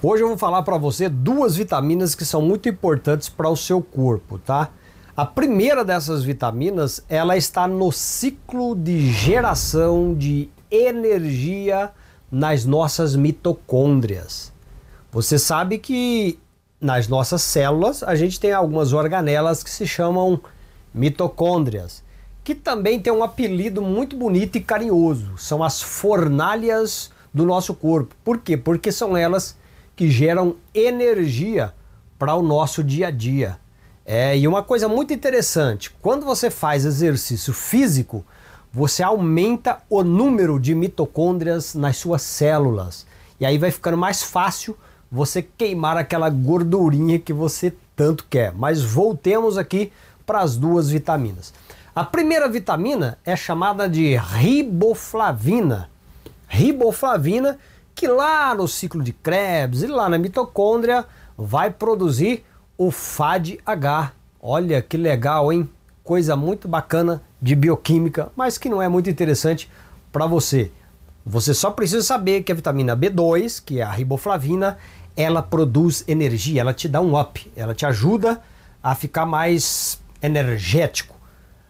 Hoje eu vou falar para você duas vitaminas que são muito importantes para o seu corpo, tá? A primeira dessas vitaminas, ela está no ciclo de geração de energia nas nossas mitocôndrias. Você sabe que nas nossas células a gente tem algumas organelas que se chamam mitocôndrias, que também tem um apelido muito bonito e carinhoso, são as fornalhas do nosso corpo. Por quê? Porque são elas que geram energia para o nosso dia a dia. É, e uma coisa muito interessante, quando você faz exercício físico, você aumenta o número de mitocôndrias nas suas células. E aí vai ficando mais fácil você queimar aquela gordurinha que você tanto quer. Mas voltemos aqui para as duas vitaminas. A primeira vitamina é chamada de riboflavina. Riboflavina que lá no ciclo de Krebs e lá na mitocôndria vai produzir o FADH. Olha que legal, hein? Coisa muito bacana de bioquímica, mas que não é muito interessante para você. Você só precisa saber que a vitamina B2, que é a riboflavina, ela produz energia, ela te dá um up, ela te ajuda a ficar mais energético.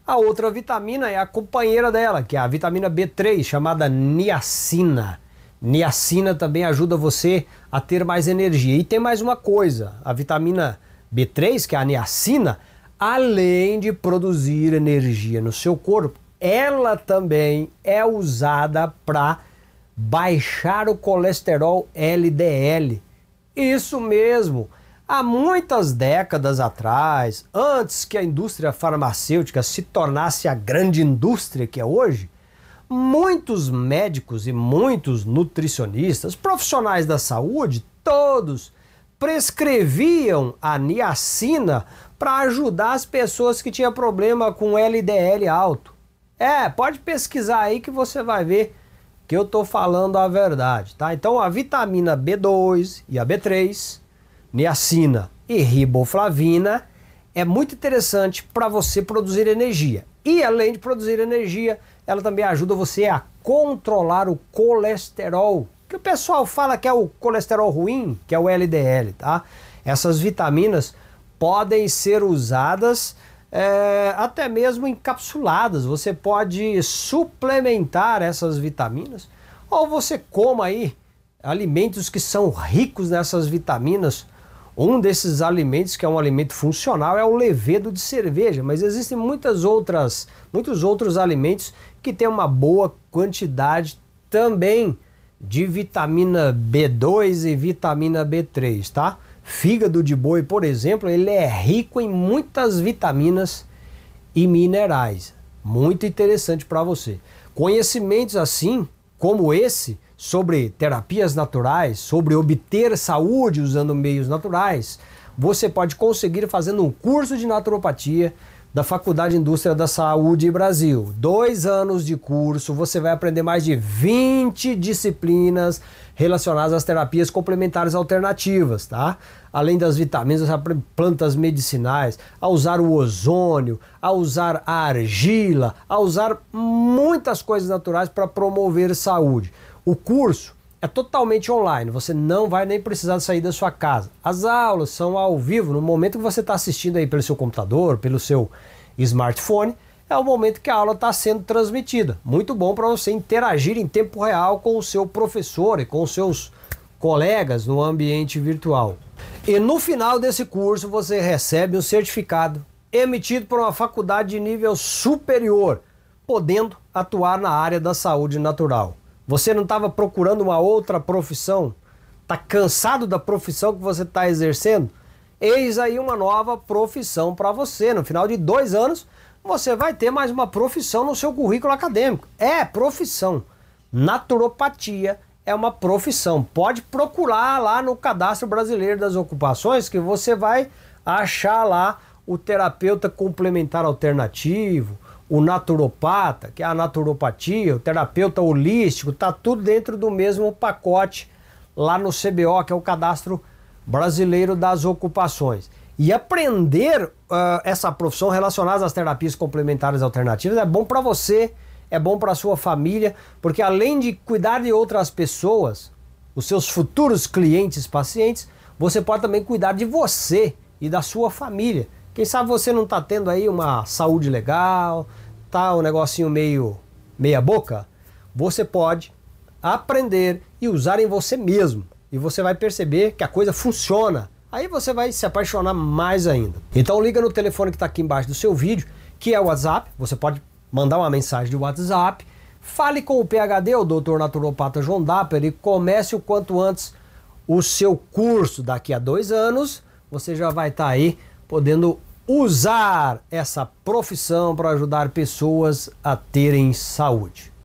A outra vitamina é a companheira dela, que é a vitamina B3, chamada niacina. Niacina também ajuda você a ter mais energia. E tem mais uma coisa: a vitamina B3, que é a niacina, além de produzir energia no seu corpo, ela também é usada para baixar o colesterol LDL. Isso mesmo. Há muitas décadas atrás, antes que a indústria farmacêutica se tornasse a grande indústria que é hoje, Muitos médicos e muitos nutricionistas, profissionais da saúde, todos prescreviam a niacina para ajudar as pessoas que tinham problema com LDL alto. É, pode pesquisar aí que você vai ver que eu tô falando a verdade, tá? Então a vitamina B2 e a B3, niacina e riboflavina é muito interessante para você produzir energia. E além de produzir energia, ela também ajuda você a controlar o colesterol, que o pessoal fala que é o colesterol ruim, que é o LDL, tá? Essas vitaminas podem ser usadas é, até mesmo encapsuladas. Você pode suplementar essas vitaminas ou você coma aí alimentos que são ricos nessas vitaminas um desses alimentos, que é um alimento funcional, é o levedo de cerveja, mas existem muitas outras, muitos outros alimentos que têm uma boa quantidade também de vitamina B2 e vitamina B3, tá? Fígado de boi, por exemplo, ele é rico em muitas vitaminas e minerais. Muito interessante para você. Conhecimentos assim, como esse, sobre terapias naturais, sobre obter saúde usando meios naturais, você pode conseguir fazendo um curso de naturopatia da Faculdade de Indústria da Saúde Brasil. Dois anos de curso, você vai aprender mais de 20 disciplinas relacionadas às terapias complementares alternativas, tá? Além das vitaminas, plantas medicinais, a usar o ozônio, a usar a argila, a usar muitas coisas naturais para promover saúde. O curso é totalmente online, você não vai nem precisar sair da sua casa. As aulas são ao vivo, no momento que você está assistindo aí pelo seu computador, pelo seu smartphone, é o momento que a aula está sendo transmitida. Muito bom para você interagir em tempo real com o seu professor e com os seus colegas no ambiente virtual. E no final desse curso você recebe um certificado emitido por uma faculdade de nível superior, podendo atuar na área da saúde natural. Você não estava procurando uma outra profissão? Está cansado da profissão que você está exercendo? Eis aí uma nova profissão para você. No final de dois anos, você vai ter mais uma profissão no seu currículo acadêmico. É profissão. Naturopatia é uma profissão. Pode procurar lá no Cadastro Brasileiro das Ocupações que você vai achar lá o terapeuta complementar alternativo, o naturopata, que é a naturopatia, o terapeuta holístico, tá tudo dentro do mesmo pacote lá no CBO, que é o Cadastro Brasileiro das Ocupações. E aprender uh, essa profissão relacionada às terapias complementares alternativas é bom para você, é bom para sua família, porque além de cuidar de outras pessoas, os seus futuros clientes, pacientes, você pode também cuidar de você e da sua família. Quem sabe você não está tendo aí uma saúde legal, tá um negocinho meio meia boca, você pode aprender e usar em você mesmo. E você vai perceber que a coisa funciona. Aí você vai se apaixonar mais ainda. Então liga no telefone que está aqui embaixo do seu vídeo, que é o WhatsApp. Você pode mandar uma mensagem de WhatsApp. Fale com o PHD, o Dr. Naturopata João Dapper, e comece o quanto antes o seu curso. Daqui a dois anos, você já vai estar tá aí podendo usar essa profissão para ajudar pessoas a terem saúde.